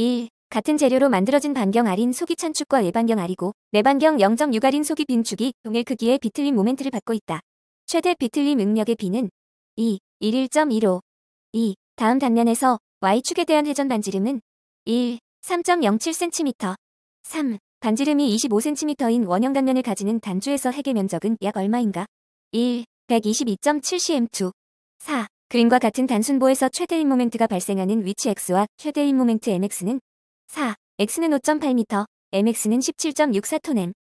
1. 같은 재료로 만들어진 반경 알인 속이 찬축과일반경 알이고 내반경 0.6알인 속이 빈축이 동일 크기의 비틀림 모멘트를 받고 있다. 최대 비틀림 응력의 비는 2, 11.15 2. 다음 단면에서 Y축에 대한 회전 반지름은 1, 3.07cm 3. 반지름이 25cm인 원형 단면을 가지는 단주에서 핵의 면적은 약 얼마인가? 1. 122.7cm 2 4. 그림과 같은 단순보에서 최대인 모멘트가 발생하는 위치 x와 최대인 모멘트 mx는 4, x는 5.8m, mx는 17.64톤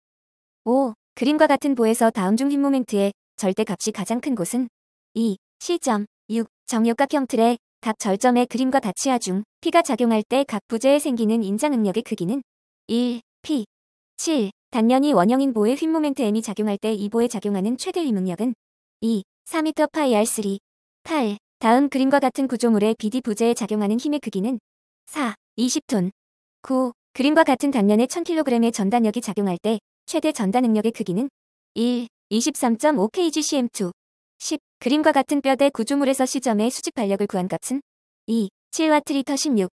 m5. 그림과 같은 보에서 다음 중 힙모멘트의 절대값이 가장 큰 곳은 2, 시점 6, 정육각 형틀의 각 절점의 그림과 같이하 중 P가 작용할 때 각 부재에 생기는 인장응력의 크기는 1, P 7. 단면이 원형인 보의 휘모멘트 M이 작용할 때 이 보에 작용하는 최대 휘응력은 2, 4m 파이 R3 8. 다음 그림과 같은 구조물의 BD 부재에 작용하는 힘의 크기는 4. 20톤 9. 그림과 같은 단면의 1000kg의 전단력이 작용할 때 최대 전단 응력의 크기는 1. 23.5kgcm2 10. 그림과 같은 뼈대 구조물에서 시점의 수직 반력을 구한 값은 2. 7와트리터 16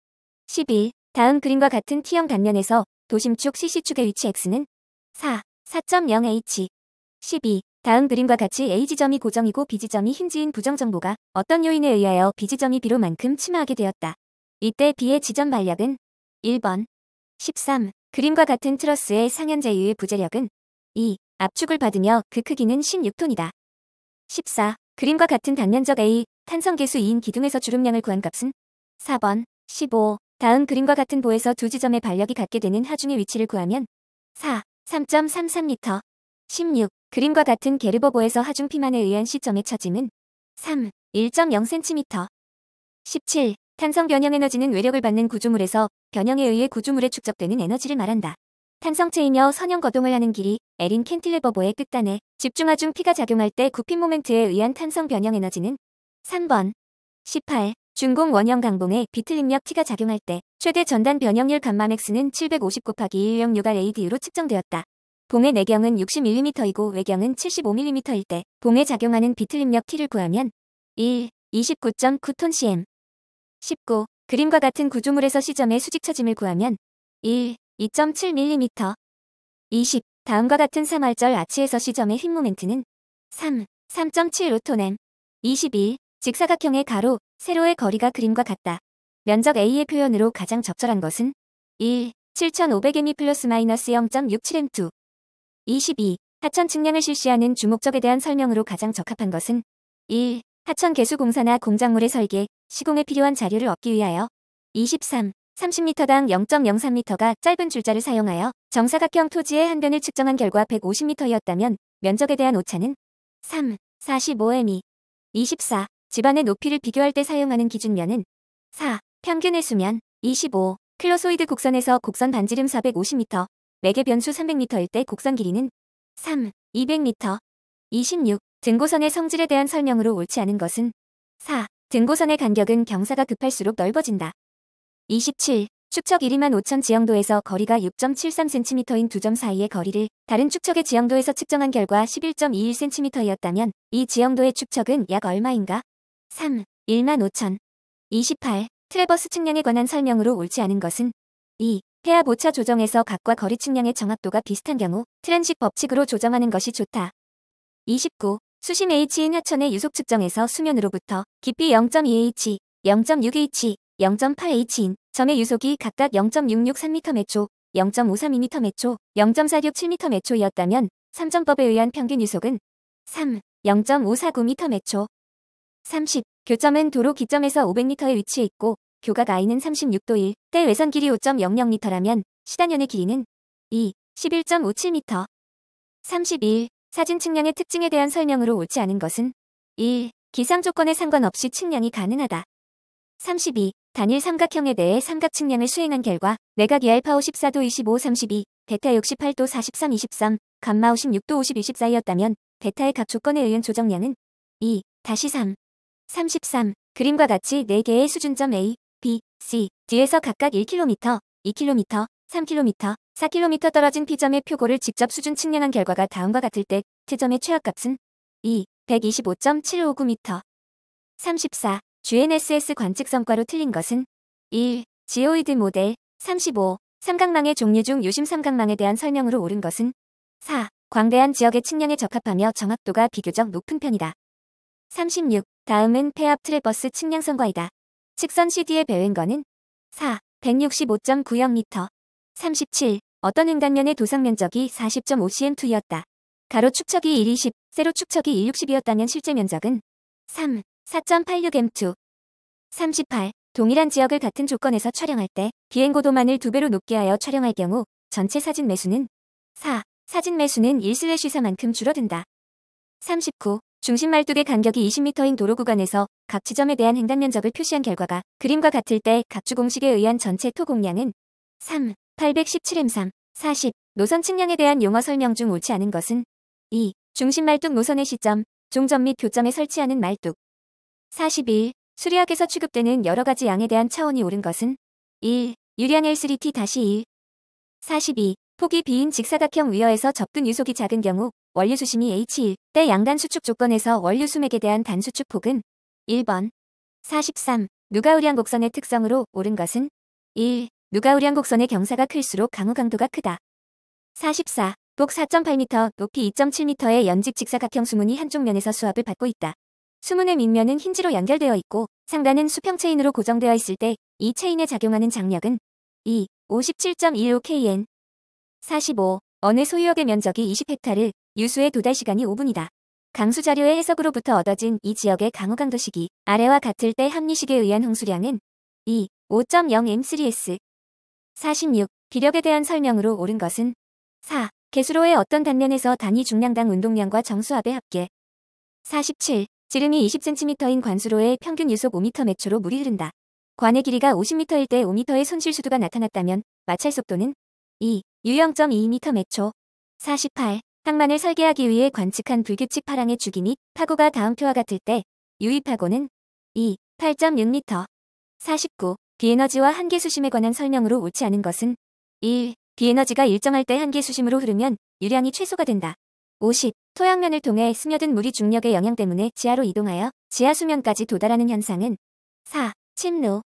11. 다음 그림과 같은 T형 단면에서 도심축 CC축의 위치 X는 4. 4.0H 12. 다음 그림과 같이 A지점이 고정이고 B지점이 힘지인 부정정보가 어떤 요인에 의하여 B지점이 B로만큼 침하하게 되었다. 이때 B의 지점 반력은 1번 13. 그림과 같은 트러스의 상현제유의 부재력은 2. 압축을 받으며 그 크기는 16톤이다. 14. 그림과 같은 단면적 A, 탄성계수 2인 기둥에서 주름량을 구한 값은 4번 15. 다음 그림과 같은 보에서 두 지점의 반력이 같게 되는 하중의 위치를 구하면 4. 3.33m 16. 그림과 같은 게르버보에서 하중 피만에 의한 시점의 처짐은 3. 1.0cm 17. 탄성 변형 에너지는 외력을 받는 구조물에서 변형에 의해 구조물에 축적되는 에너지를 말한다. 탄성체이며 선형 거동을 하는 길이 에린 캔틸레버보의 끝단에 집중하중 피가 작용할 때 굽힌 모멘트에 의한 탄성 변형 에너지는 3번 18. 중공 원형 강봉에 비틀 림력 T가 작용할 때 최대 전단 변형률 감마 맥스는 750 곱하기 1 0 6 r ADU로 측정되었다. 봉의 내경은 6 0 m m 이고 외경은 75mm일 때 봉에 작용하는 비틀림력 T를 구하면 1. 29.9톤cm 19. 그림과 같은 구조물에서 시점의 수직 처짐을 구하면 1. 2.7mm 20. 다음과 같은 3알절 아치에서 시점의 힘 모멘트는 3. 3.75톤M 21. 직사각형의 가로, 세로의 거리가 그림과 같다. 면적 A의 표현으로 가장 적절한 것은 1. 7500m 플러스 마이너스 0.67m2 22. 하천 측량을 실시하는 주목적에 대한 설명으로 가장 적합한 것은 1. 하천 개수 공사나 공작물의 설계, 시공에 필요한 자료를 얻기 위하여 23. 30m당 0.03m가 짧은 줄자를 사용하여 정사각형 토지의 한변을 측정한 결과 150m였다면 면적에 대한 오차는 3. 45m 24. 집안의 높이를 비교할 때 사용하는 기준면은 4. 평균의 수면 25. 클로소이드 곡선에서 곡선 반지름 450m 매개 변수 300m일 때 곡선 길이는 3, 200m, 26. 등고선의 성질에 대한 설명으로 옳지 않은 것은 4. 등고선의 간격은 경사가 급할수록 넓어진다. 27. 축척 1위만 5천 지형도에서 거리가 6.73cm인 두 점 사이의 거리를 다른 축척의 지형도에서 측정한 결과 11.21cm이었다면 이 지형도의 축척은 약 얼마인가? 3. 1만 5천. 28. 트레버스 측량에 관한 설명으로 옳지 않은 것은 2. 폐하 보차 조정에서 각과 거리 측량의 정확도가 비슷한 경우 트랜식 법칙으로 조정하는 것이 좋다. 29. 수심 H인 하천의 유속 측정에서 수면으로부터 깊이 0.2H, 0.6H, 0.8H인 점의 유속이 각각 0.663m/초, 0.532m/초, 0.467m/초이었다면 3점법에 의한 평균 유속은 3, 0.549m/초. 30. 교점은 도로 기점에서 500m에 위치해 있고 교각 i는 36도 1, 때 외선 길이 5.00m라면 시단면의 길이는 2, 11.57m. 31. 사진 측량의 특징에 대한 설명으로 옳지 않은 것은 1. 기상 조건에 상관없이 측량이 가능하다. 32. 단일 삼각형에 대해 삼각 측량을 수행한 결과 내각이 알파 1 4도25 32, 베타 68도 43 23, 감마 56도 50 24였다면 베타의 각 조건에 의한 조정량은 2, 다시 3, 33. 그림과 같이 4개의 수준점 A, C. 뒤에서 각각 1km, 2km, 3km, 4km 떨어진 피점의 표고를 직접 수준 측량한 결과가 다음과 같을 때 T점의 최악값은 2. 125.759m 34. GNSS 관측 성과로 틀린 것은 1. 지오이드 모델 35. 삼각망의 종류 중 유심 삼각망에 대한 설명으로 옳은 것은 4. 광대한 지역의 측량에 적합하며 정확도가 비교적 높은 편이다. 36. 다음은 폐압 트레버스 측량 성과이다. 측선 CD의 배행거는 4. 165.90m 37. 어떤 횡단면의 도상 면적이 40.5cm2였다. 가로 축척이 120, 세로 축척이 160이었다면 실제 면적은 3. 4 8 6 m 38. 동일한 지역을 같은 조건에서 촬영할 때 비행고도만을 두배로 높게 하여 촬영할 경우 전체 사진 매수는 4. 사진 매수는 1/4만큼 슬 줄어든다. 39. 중심 말뚝의 간격이 20m인 도로 구간에서 각 지점에 대한 횡단 면적을 표시한 결과가 그림과 같을 때 각주 공식에 의한 전체 토 공량은 3, 817m3, 40, 노선 측량에 대한 용어 설명 중 옳지 않은 것은 2, 중심 말뚝 노선의 시점, 종점 및 교점에 설치하는 말뚝 41, 수리학에서 취급되는 여러 가지 양에 대한 차원이 옳은 것은 1, 유량 L3T-1 42, 폭이 비인 직사각형 위어에서 접근 유속이 작은 경우 원류 수심이 H1 때 양단 수축 조건에서 원류 수맥에 대한 단수축 폭은 1번 43 누가우량 곡선의 특성으로 오른 것은 1. 누가우량 곡선의 경사가 클수록 강우 강도가 크다. 44. 폭 4.8m, 높이 2.7m의 연직 직사각형 수문이 한쪽 면에서 수압을 받고 있다. 수문의 밑면은 힌지로 연결되어 있고 상단은 수평 체인으로 고정되어 있을 때 이 체인에 작용하는 장력은 2. 57.15kN 45. 어느 소유역의 면적이 20헥타르, 유수의 도달 시간이 5분이다. 강수 자료의 해석으로부터 얻어진 이 지역의 강우 강도 시기 아래와 같을 때 합리식에 의한 홍수량은 2, 5.0M3S 46. 기력에 대한 설명으로 옳은 것은 4. 개수로의 어떤 단면에서 단위 중량당 운동량과 정수압의 합계 47. 지름이 20cm인 관수로의 평균 유속 5m 매초로 물이 흐른다. 관의 길이가 50m일 때 5m의 손실 수도가 나타났다면 마찰 속도는 2. 유형 2.2m 매초 48. 항만을 설계하기 위해 관측한 불규칙 파랑의 주기 및 파고가 다음표와 같을 때 유입하고는 2. 8.6m 49. 비에너지와 한계 수심에 관한 설명으로 옳지 않은 것은 1. 비에너지가 일정할 때 한계 수심으로 흐르면 유량이 최소가 된다. 50. 토양면을 통해 스며든 물이 중력의 영향 때문에 지하로 이동하여 지하 수면까지 도달하는 현상은 4. 침로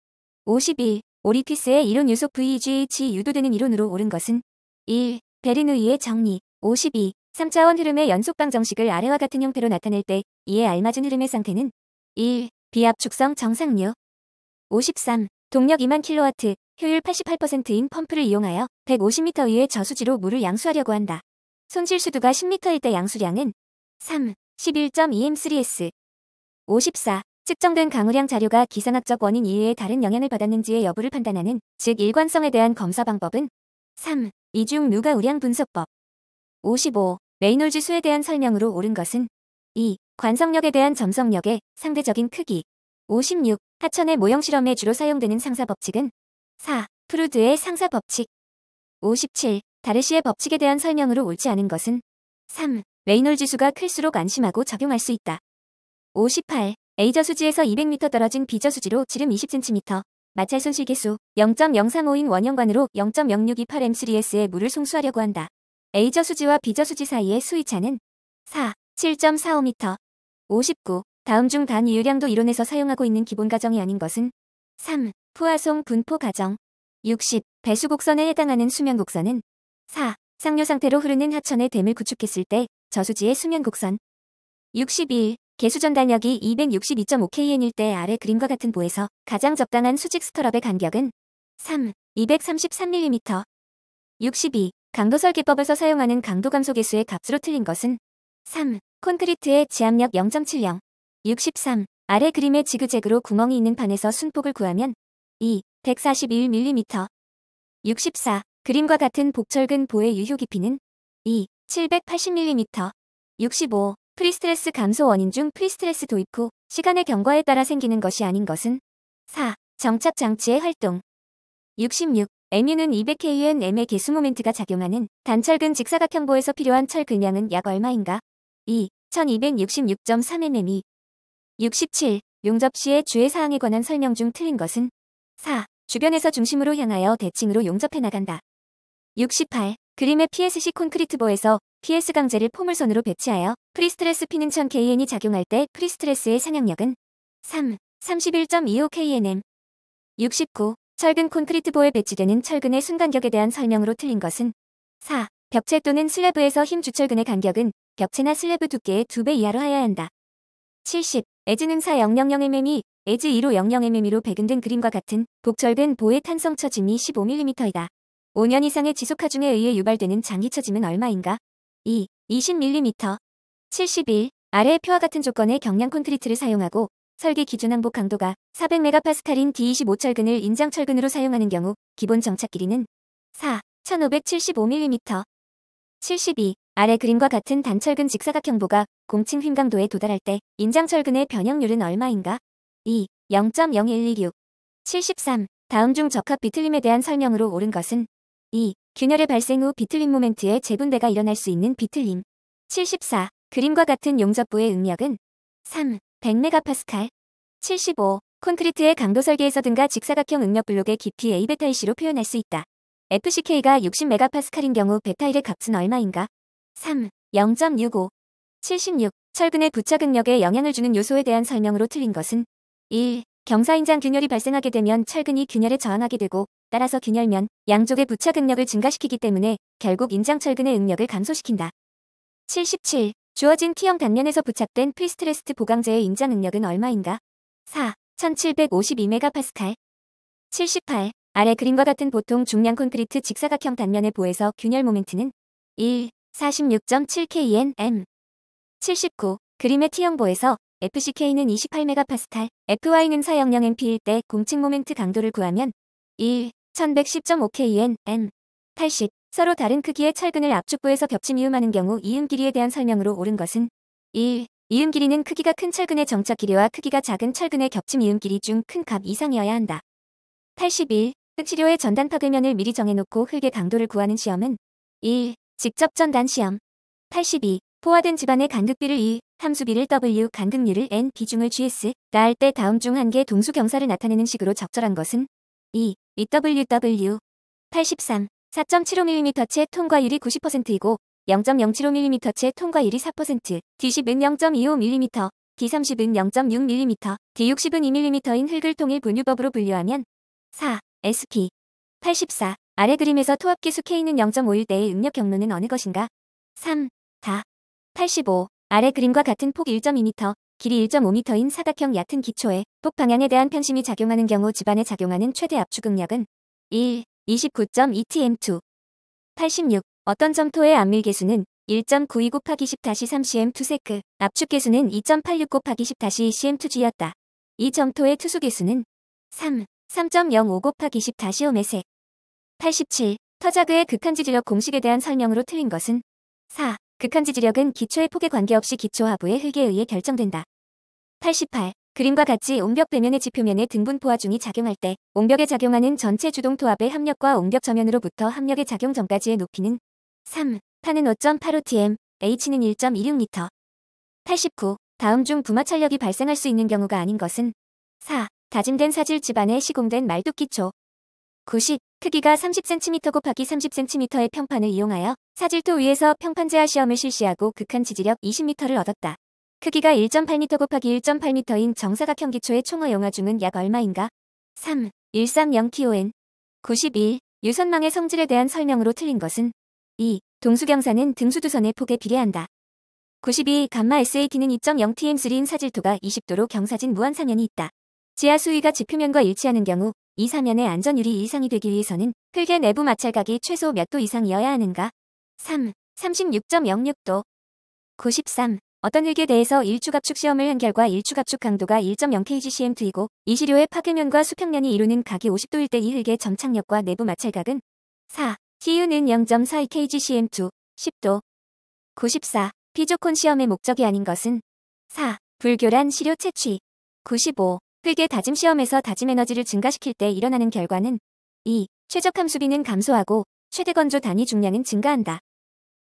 51. 오리피스의 이론 유속 VGH 유도되는 이론으로 옳은 것은 1. 베르누이의 정리 52. 3차원 흐름의 연속방 정식을 아래와 같은 형태로 나타낼 때 이에 알맞은 흐름의 상태는 1. 비압축성 정상류 53. 동력 2만 킬로와트, 효율 88%인 펌프를 이용하여 150m 위의 저수지로 물을 양수하려고 한다. 손실 수두가 10m일 때 양수량은 3. 11.2M3S 54. 측정된 강우량 자료가 기상학적 원인 이외에 다른 영향을 받았는지의 여부를 판단하는 즉 일관성에 대한 검사 방법은 3. 이중 누가 우량 분석법 55. 레이놀즈 수에 대한 설명으로 옳은 것은 2. 관성력에 대한 점성력의 상대적인 크기 56. 하천의 모형 실험에 주로 사용되는 상사 법칙은 4. 프루드의 상사 법칙 57. 다르시의 법칙에 대한 설명으로 옳지 않은 것은 3. 레이놀지수가 클수록 안심하고 적용할 수 있다. 58. A저수지에서 200m 떨어진 B저수지로 지름 20cm, 마찰 손실 개수 0.035인 원형관으로 0.0628M3S의 물을 송수하려고 한다. A저수지와 B저수지 사이의 수위차는 4, 7.45m, 59. 다음 중 단위 유량도 이론에서 사용하고 있는 기본 가정이 아닌 것은 3. 푸화송 분포 가정 60. 배수 곡선에 해당하는 수면 곡선은 4. 상류 상태로 흐르는 하천의 댐을 구축했을 때 저수지의 수면 곡선 61. 개수 전달력이 262.5kn일 때 아래 그림과 같은 보에서 가장 적당한 수직 스터럽의 간격은 3. 233mm 62. 강도 설계법에서 사용하는 강도 감소 개수의 값으로 틀린 것은 3. 콘크리트의 지압력 0.70 63. 아래 그림의 지그재그로 구멍이 있는 판에서 순폭을 구하면 2. 141mm 64. 그림과 같은 복철근 보의 유효 깊이는 2. 780mm 65. 프리스트레스 감소 원인 중 프리스트레스 도입 후 시간의 경과에 따라 생기는 것이 아닌 것은 4. 정착 장치의 활동 66. MU는 2 0 0 k n m 의 개수 모멘트가 작용하는 단철근 직사각형보에서 필요한 철근량은 약 얼마인가? 2. 1266.3mm이 67. 용접 시의 주의 사항에 관한 설명 중 틀린 것은 4. 주변에서 중심으로 향하여 대칭으로 용접해 나간다. 68. 그림의 PSC 콘크리트보에서 PS 강제를 포물선으로 배치하여 프리스트레스 피는 1000KN이 작용할 때 프리스트레스의 상향력은 3, 31.25KNM 69. 철근 콘크리트보에 배치되는 철근의 순간격에 대한 설명으로 틀린 것은 4. 벽체 또는 슬래브에서 힘 주철근의 간격은 벽체나 슬래브 두께의 2배 이하로 하여야 한다. 70. 에즈는 400mm이 에즈 2로 00mm로 배근된 그림과 같은 복철근 보의 탄성 처짐이 15mm이다. 5년 이상의 지속 하중에 의해 유발되는 장기 처짐은 얼마인가? 2. 20mm 71. 아래의 표와 같은 조건의 경량 콘크리트를 사용하고 설계 기준 항복 강도가 400MPa인 D25 철근을 인장 철근으로 사용하는 경우 기본 정착 길이는 4. 1575mm 72. 아래 그림과 같은 단철근 직사각형보가 공칭 휨 강도에 도달할 때 인장 철근의 변형률은 얼마인가? 2. 0.0126 73. 다음 중 적합 비틀림에 대한 설명으로 옳은 것은 2. 균열의 발생 후 비틀림 모멘트의 재분배가 일어날 수 있는 비틀림. 74. 그림과 같은 용접부의 응력은 3. 100메가파스칼. 75. 콘크리트의 강도 설계에서 등가 직사각형 응력 블록의 깊이 a 베타1씨로 표현할 수 있다. FCK가 60메가파스칼인 경우 베타1의 값은 얼마인가? 3. 0.65. 76. 철근의 부착응력에 영향을 주는 요소에 대한 설명으로 틀린 것은 1. 경사인장 균열이 발생하게 되면 철근이 균열에 저항하게 되고 따라서 균열면 양쪽의 부착 응력을 증가시키기 때문에 결국 인장 철근의 응력을 감소시킨다. 77. 주어진 T형 단면에서 부착된 프스트레스트 보강제의 인장 응력은 얼마인가? 4. 1752MPa 78. 아래 그림과 같은 보통 중량 콘크리트 직사각형 단면의 보에서 균열 모멘트는 1. 46.7kN m 79. 그림의 T형 보에서 FCK는 28메가파스칼, FY는 4 0령 MP일 때 공측 모멘트 강도를 구하면 1, 1110.5KN, M, 80, 서로 다른 크기의 찰근을 앞쪽부에서 겹침 이음하는 경우 이음 길이에 대한 설명으로 옳은 것은 1. 이음 길이는 크기가 큰 찰근의 정착 길이와 크기가 작은 찰근의 겹침 이음 길이 중 큰 값 이상이어야 한다. 81. 흙치료의 전단 파괴면을 미리 정해놓고 흙의 강도를 구하는 시험은 1. 직접 전단 시험 82. 포화된 집안의 간극비를 2. 함수비를 W, 간극률을 N, 비중을 GS, 나할 때 다음 중 한 개 동수 경사를 나타내는 식으로 적절한 것은 2. EWW 83. 4.75mm채 통과율이 90%이고 0.075mm채 통과율이 4%, D10은 0.25mm, D30은 0.6mm, D60은 2mm인 흙을 통일 분유법으로 분류하면 4. SP 84. 아래 그림에서 토합기수 K는 0.5일 때의 응력 경로는 어느 것인가? 3. 다. 85. 아래 그림과 같은 폭 1.2m, 길이 1.5m인 사각형 얕은 기초에 폭 방향에 대한 편심이 작용하는 경우 집안에 작용하는 최대 압축응력은 1. 29.2tm2 86. 어떤 점토의 압밀 계수는 1.92 곱하기 10-3cm 2 세크, 압축 계수는 2.86 곱하기 10-cm2였다. 지이 점토의 투수 계수는 3. 3.05 곱하기 10-5매색 87. 터자그의 극한지지력 공식에 대한 설명으로 틀린 것은 4. 극한 지지력은 기초의 폭에 관계없이 기초 하부의 흙에 의해 결정된다. 88. 그림과 같이 옹벽 배면의 지표면에 등분포화 중이 작용할 때 옹벽에 작용하는 전체 주동 토압의 합력과 옹벽 저면으로부터 합력의 작용 전까지의 높이는 3. 파는 5.85tm, h는 1.26m. 89. 다음 중 부마 철력이 발생할 수 있는 경우가 아닌 것은 4. 다짐된 사질 집안에 시공된 말뚝 기초, 90. 크기가 30cm 곱하기 30cm의 평판을 이용하여 사질토 위에서 평판제하 시험을 실시하고 극한 지지력 20m를 얻었다. 크기가 1.8m 곱하기 1.8m인 정사각형 기초의 총어 영화중은약 얼마인가? 3. 130kon. 91. 유선망의 성질에 대한 설명으로 틀린 것은 2. 동수경사는 등수두선의 폭에 비례한다. 92. 감마 SAT는 2.0tm3인 사질토가 20도로 경사진 무한상연이 있다. 지하 수위가 지표면과 일치하는 경우 이 사면의 안전율이 이상이 되기 위해서는 흙의 내부 마찰각이 최소 몇 도 이상이어야 하는가? 3. 36.06도 93. 어떤 흙에 대해서 일축압축 시험을 한 결과 일축압축 강도가 1 0 k g c m 이고이 시료의 파괴면과 수평면이 이루는 각이 50도일 때 이 흙의 점착력과 내부 마찰각은 4. TU는 0.42kgcm2 10도 94. 피조콘 시험의 목적이 아닌 것은 4. 불교란 시료 채취 95. 흙의 다짐 시험에서 다짐 에너지를 증가시킬 때 일어나는 결과는 2. 최적함 수비는 감소하고 최대 건조 단위 중량은 증가한다.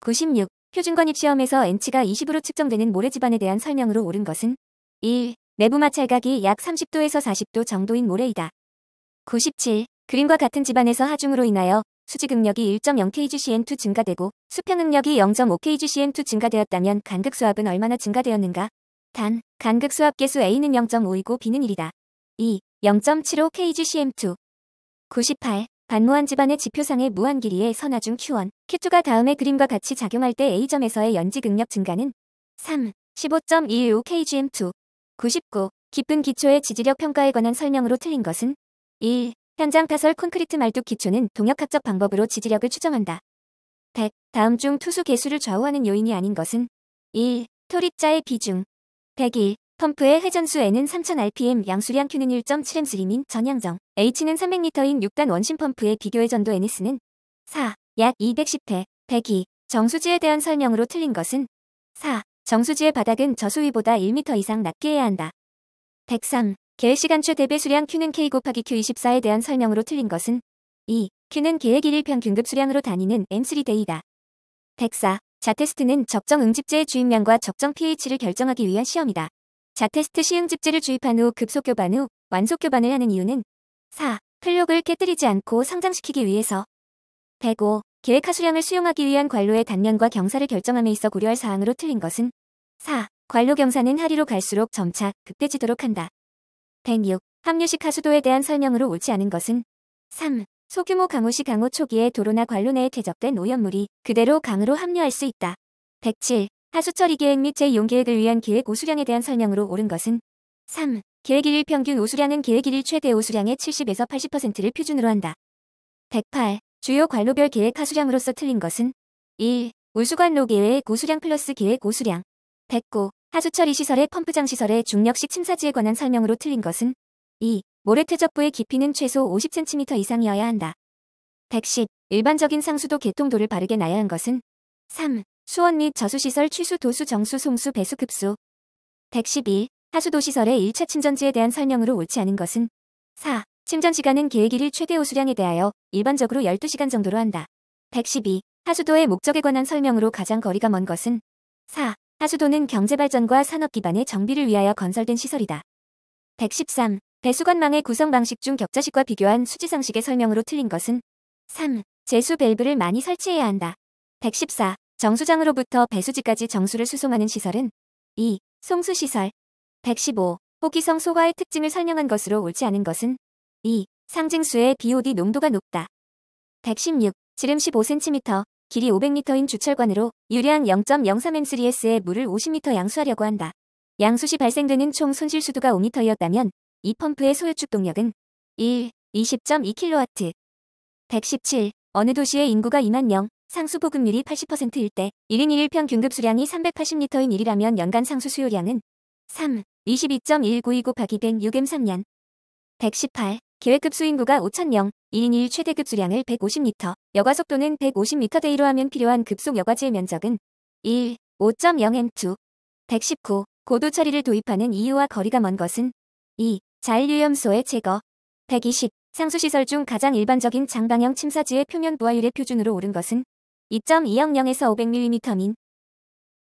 96. 표준관입 시험에서 N치가 20으로 측정되는 모래지반에 대한 설명으로 옳은 것은 1. 내부 마찰각이 약 30도에서 40도 정도인 모래이다. 97. 그림과 같은 집안에서 하중으로 인하여 수직응력이 1.0kgcn2 증가되고 수평응력이 0.5kgcn2 증가되었다면 간극수압은 얼마나 증가되었는가? 단, 간극수압계수 A는 0.5이고 B는 1이다. 2. 0.75kgcm2 98. 반무한 집안의 지표상의 무한 길이의 선하중 Q1, Q2가 다음의 그림과 같이 작용할 때 A점에서의 연지 극력 증가는 3. 15.215kgm2 99. 깊은 기초의 지지력 평가에 관한 설명으로 틀린 것은 1. 현장 파설 콘크리트 말뚝 기초는 동역학적 방법으로 지지력을 추정한다. 100. 다음 중 투수 개수를 좌우하는 요인이 아닌 것은 1. 토립자의 비중 102. 펌프의 회전수 N은 3000rpm, 양수량 Q는 1.7Ms림인 전향정, H는 3 0 0 m 인 6단 원심 펌프의 비교의 전도 NS는 4. 약 210회, 102. 정수지에 대한 설명으로 틀린 것은 4. 정수지의 바닥은 저수위보다 1m 이상 낮게 해야 한다. 103. 계획시간 최대배 수량 Q는 K 곱하기 Q24에 대한 설명으로 틀린 것은 2. Q는 계획 1일 평균급 수량으로 다니는 M3데이다. 104. 자테스트는 적정 응집제의 주입량과 적정 pH를 결정하기 위한 시험이다. 자테스트 시응집제를 주입한 후 급속 교반 후 완속 교반을 하는 이유는 4. 클록을 깨뜨리지 않고 성장시키기 위해서 105. 계획 하수량을 수용하기 위한 관로의 단면과 경사를 결정함에 있어 고려할 사항으로 틀린 것은 4. 관로 경사는 하리로 갈수록 점차 급해지도록 한다. 106. 합류식 하수도에 대한 설명으로 옳지 않은 것은 3. 소규모 강우시 강우 초기에 도로나 관로 내에 퇴적된 오염물이 그대로 강으로 합류할 수 있다. 107. 하수처리 계획 및 제2용 계획을 위한 계획 오수량에 대한 설명으로 옳은 것은 3. 계획 1일 평균 오수량은 계획 1일 최대 오수량의 70에서 80%를 표준으로 한다. 108. 주요 관로별 계획 하수량으로서 틀린 것은 1. 우수관로 계획 오수량 플러스 계획 오수량 109. 하수처리 시설의 펌프장 시설의 중력식 침사지에 관한 설명으로 틀린 것은 2. 모래퇴적부의 깊이는 최소 50cm 이상이어야 한다. 110. 일반적인 상수도 개통도를 바르게 나야 한 것은 3. 수원 및 저수시설 취수 도수 정수 송수 배수 급수 112. 하수도시설의 1차 침전지에 대한 설명으로 옳지 않은 것은 4. 침전 시간은 계획일일 최대 호수량에 대하여 일반적으로 12시간 정도로 한다. 112. 하수도의 목적에 관한 설명으로 가장 거리가 먼 것은 4. 하수도는 경제발전과 산업기반의 정비를 위하여 건설된 시설이다. 113. 배수관망의 구성 방식 중 격자식과 비교한 수지상식의 설명으로 틀린 것은 3. 제수 밸브를 많이 설치해야 한다. 114. 정수장으로부터 배수지까지 정수를 수송하는 시설은 2. 송수시설 115. 호기성 소화의 특징을 설명한 것으로 옳지 않은 것은 2. 상징수의 BOD 농도가 높다. 116. 지름 15cm, 길이 500m인 주철관으로 유량 0.03M3S의 물을 50m 양수하려고 한다. 양수시 발생되는 총 손실 수도가 5m였다면 이 펌프의 소요축 동력은 1. 20.2kW 117. 어느 도시의 인구가 2만 명, 상수 보급률이 80%일 때 1인 1 평균 급수량이 380L인 일이라면 연간 상수 수요량은 3. 22.192 곱하기 106M 3년 118. 계획급수 인구가 5천명 1인 1 최대 급수량을 150m, 여과 속도는 150m 대 1로 하면 필요한 급속 여과지의 면적은 1. 5.0M2 119. 고도 처리를 도입하는 이유와 거리가 먼 것은 2. 자일유염소의 제거 120. 상수시설 중 가장 일반적인 장방형 침사지의 표면 부하율의 표준으로 오른 것은 2.200에서 500mm민